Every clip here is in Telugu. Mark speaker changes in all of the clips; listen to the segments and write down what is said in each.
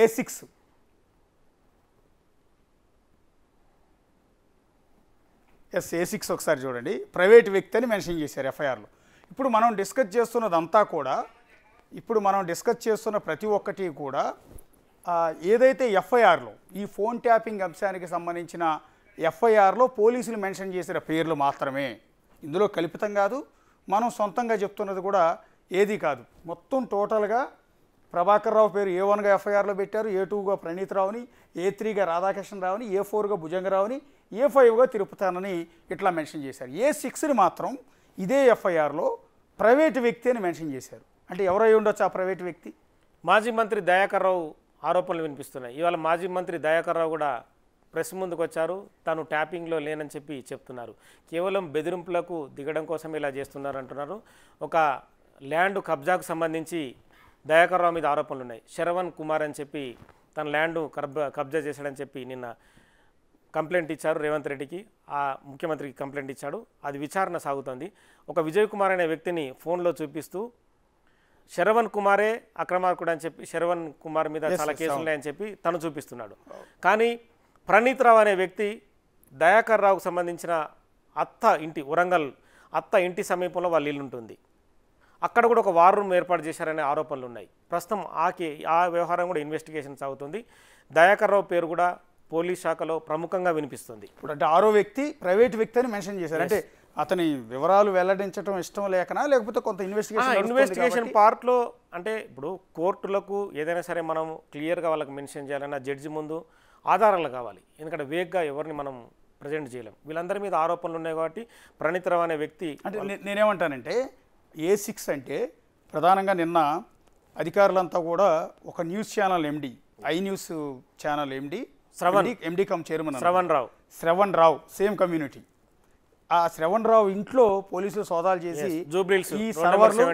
Speaker 1: A six S A six ఒకసారి చూడండి ప్రైవేట్ వ్యక్తి అని మెన్షన్ చేశారు ఎఫ్ఐఆర్లో ఇప్పుడు మనం డిస్కస్ చేస్తున్నదంతా కూడా ఇప్పుడు మనం డిస్కస్ చేస్తున్న ప్రతి ఒక్కటి కూడా ఏదైతే ఎఫ్ఐఆర్లో ఈ ఫోన్ ట్యాపింగ్ అంశానికి సంబంధించిన ఎఫ్ఐఆర్లో పోలీసులు మెన్షన్ చేసిన పేర్లు మాత్రమే ఇందులో కల్పితం కాదు మనం సొంతంగా చెప్తున్నది కూడా ఏది కాదు మొత్తం టోటల్గా ప్రభాకర్ రావు పేరు ఏ వన్గా ఎఫ్ఐఆర్లో పెట్టారు ఏ టూగా రావుని ఏ త్రీగా రాధాకృష్ణరావుని ఏ ఫోర్గా భుజంగరావుని ఏ ఫైవ్గా తిరుపతానని ఇట్లా మెన్షన్ చేశారు ఏ సిక్స్ని మాత్రం ఇదే ఎఫ్ఐఆర్లో ప్రైవేటు వ్యక్తి అని మెన్షన్ చేశారు అంటే ఎవరై ఉండొచ్చు ఆ ప్రైవేట్ వ్యక్తి
Speaker 2: మాజీ మంత్రి దయాకర్ రావు ఆరోపణలు వినిపిస్తున్నాయి ఇవాళ మాజీ మంత్రి దయాకర్ రావు కూడా ప్రెస్ ముందుకు వచ్చారు తాను ట్యాపింగ్లో లేనని చెప్పి చెప్తున్నారు కేవలం బెదిరింపులకు దిగడం కోసం ఇలా చేస్తున్నారు అంటున్నారు ఒక ల్యాండ్ కబ్జాకు సంబంధించి దయాకర్రావు మీద ఆరోపణలు ఉన్నాయి శరవణ్ కుమార్ అని చెప్పి తన ల్యాండ్ కబ్జా కబ్జా చేశాడని చెప్పి నిన్న కంప్లైంట్ ఇచ్చారు రేవంత్ రెడ్డికి ఆ ముఖ్యమంత్రికి కంప్లైంట్ ఇచ్చాడు అది విచారణ సాగుతోంది ఒక విజయ్ కుమార్ అనే వ్యక్తిని ఫోన్లో చూపిస్తూ శరవణ్ కుమారే అక్రమార్కుడు అని చెప్పి శరవణ్ కుమార్ మీద చాలా కేసులు ఉన్నాయని చెప్పి తను చూపిస్తున్నాడు కానీ ప్రణీత్ రావు అనే వ్యక్తి దయాకర్ రావుకు సంబంధించిన అత్త ఇంటి వరంగల్ అత్త ఇంటి సమీపంలో వాళ్ళ ఇల్లు ఉంటుంది అక్కడ కూడా ఒక వార్ రూమ్ ఏర్పాటు చేశారనే ఆరోపణలు ఉన్నాయి ప్రస్తుతం ఆ కే ఆ వ్యవహారం కూడా ఇన్వెస్టిగేషన్ సాగుతుంది దయాకర్ రావు పేరు కూడా పోలీస్ శాఖలో ప్రముఖంగా వినిపిస్తుంది ఇప్పుడు అంటే ఆరో
Speaker 1: వ్యక్తి ప్రైవేట్ వ్యక్తి అని మెన్షన్ చేశారు అంటే అతని వివరాలు వెల్లడించడం ఇష్టం లేకనా లేకపోతే కొంత ఇన్వెస్టిగేషన్ ఇన్వెస్టిగేషన్
Speaker 2: పార్ట్లో అంటే ఇప్పుడు కోర్టులకు ఏదైనా సరే మనం క్లియర్గా వాళ్ళకి మెన్షన్ చేయాలన్నా జడ్జి ముందు ఆధారాలు కావాలి ఎందుకంటే వేగ్గా ఎవరిని మనం ప్రజెంట్ చేయలేం వీళ్ళందరి మీద ఆరోపణలు ఉన్నాయి కాబట్టి ప్రణితరావు అనే వ్యక్తి అంటే నేనేమంటానంటే ఏ సిక్స్ అంటే ప్రధానంగా నిన్న
Speaker 1: అధికారులంతా కూడా ఒక news channel MD I news channel MD Shravan MD cum chairman Shravan Rao Shravan Rao same community ఆ శ్రవణ్ రావు ఇంట్లో పోలీసులు సోదాలు చేసి ఈ సర్వర్లు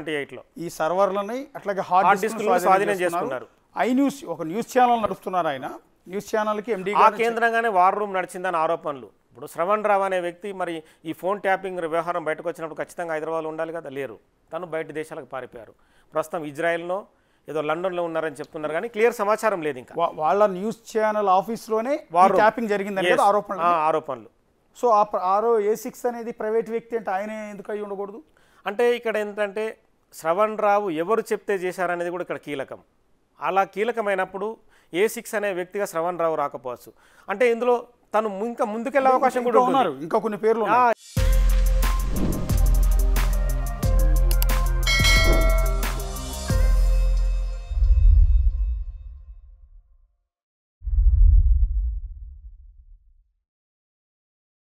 Speaker 1: ఈ సర్వర్లని అట్లాగే హార్డ్ డిస్క్ స్వాధీనం చేసుకున్నారు ఐ న్యూస్ ఒక న్యూస్ ఛానల్ నడుస్తున్నారు ఆయన న్యూస్ ఛానల్కి ఎండి కేంద్రంగానే
Speaker 2: వార్ రూమ్ నడిచిందని ఆరోపణలు ఇప్పుడు శ్రవణ్ రావు అనే వ్యక్తి మరి ఈ ఫోన్ ట్యాపింగ్ వ్యవహారం బయటకు వచ్చినప్పుడు ఖచ్చితంగా హైదరాబాద్లో ఉండాలి కదా లేరు తను బయట దేశాలకు పారిపోయారు ప్రస్తుతం ఇజ్రాయెల్నో ఏదో లండన్లో ఉన్నారని చెప్తున్నారు కానీ క్లియర్ సమాచారం లేదు ఇంకా వాళ్ళ న్యూస్ ఛానల్ ఆఫీస్లోనే వారు ట్యాపింగ్ జరిగిందని ఆరోపణలు ఆరోపణలు
Speaker 1: సో ఆరో ఏ సిక్స్ అనేది ప్రైవేట్ వ్యక్తి అంటే ఆయనే
Speaker 2: ఎందుకు అయి ఉండకూడదు అంటే ఇక్కడ ఏంటంటే శ్రవణ్ రావు ఎవరు చెప్తే చేశారనేది కూడా ఇక్కడ కీలకం అలా కీలకమైనప్పుడు ఏ సిక్స్ అనే వ్యక్తిగా శ్రవణ్ రావు రాకపోవచ్చు అంటే ఇందులో తను ఇంకా ముందుకెళ్ళే అవకాశం కూడా ఉన్నారు ఇంకా కొన్ని పేర్లు